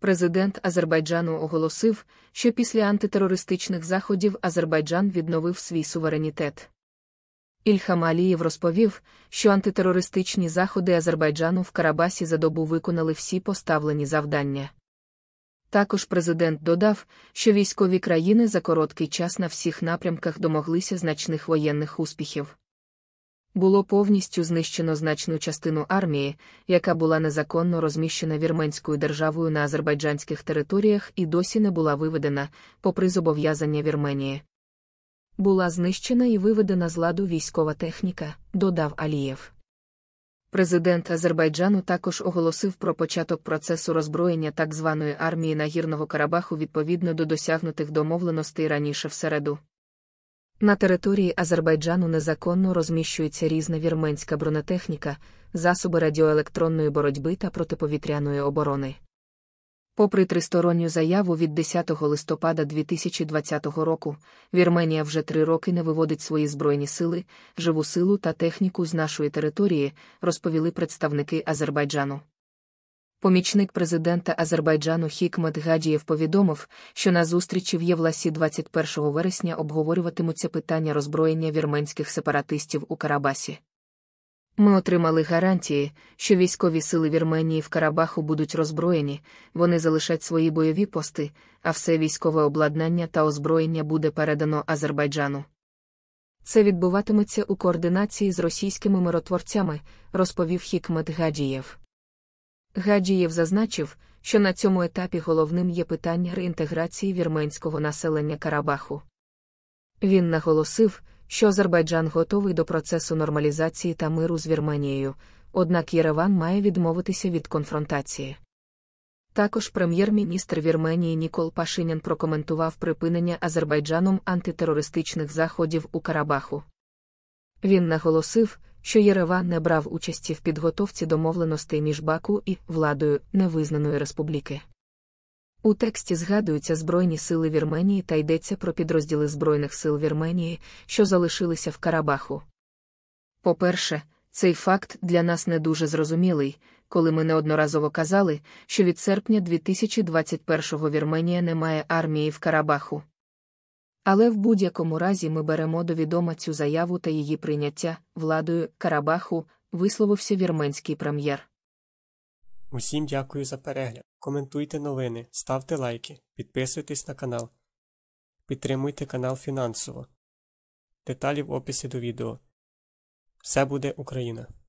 Президент Азербайджану оголосив, що після антитерористичних заходів Азербайджан відновив свій суверенітет. Ільхам Алієв розповів, що антитерористичні заходи Азербайджану в Карабасі за добу виконали всі поставлені завдання. Також президент додав, що військові країни за короткий час на всіх напрямках домоглися значних воєнних успіхів. Було повністю знищено значну частину армії, яка була незаконно розміщена вірменською державою на азербайджанських територіях і досі не була виведена, попри зобов'язання Вірменії. Була знищена і виведена з ладу військова техніка, додав Алієв. Президент Азербайджану також оголосив про початок процесу роззброєння так званої армії Нагірного Карабаху відповідно до досягнутих домовленостей раніше в середу. На території Азербайджану незаконно розміщується різна вірменська бронетехніка, засоби радіоелектронної боротьби та протиповітряної оборони. Попри тристоронню заяву від 10 листопада 2020 року, Вірменія вже три роки не виводить свої збройні сили, живу силу та техніку з нашої території, розповіли представники Азербайджану. Помічник президента Азербайджану Хікмет Гадієв повідомив, що на зустрічі в Євласі 21 вересня обговорюватимуться питання роззброєння вірменських сепаратистів у Карабасі. Ми отримали гарантії, що військові сили Вірменії в Карабаху будуть роззброєні, вони залишать свої бойові пости, а все військове обладнання та озброєння буде передано Азербайджану. Це відбуватиметься у координації з російськими миротворцями, розповів Хікмет Гадієв. Гаджієв зазначив, що на цьому етапі головним є питання реінтеграції вірменського населення Карабаху. Він наголосив, що Азербайджан готовий до процесу нормалізації та миру з Вірменією, однак Єреван має відмовитися від конфронтації. Також прем'єр-міністр Вірменії Нікол Пашинян прокоментував припинення Азербайджаном антитерористичних заходів у Карабаху. Він наголосив, що Єреван не брав участі в підготовці домовленостей між Баку і владою невизнаної республіки. У тексті згадуються Збройні сили Вірменії та йдеться про підрозділи Збройних сил Вірменії, що залишилися в Карабаху. По-перше, цей факт для нас не дуже зрозумілий, коли ми неодноразово казали, що від серпня 2021-го Вірменія не має армії в Карабаху. Але в будь-якому разі ми беремо до відома цю заяву та її прийняття владою Карабаху, висловився вірменський прем'єр. Усім дякую за перегляд. Коментуйте новини, ставте лайки, підписуйтесь на канал. Підтримуйте канал фінансово. Деталі в описі до відео. Все буде Україна!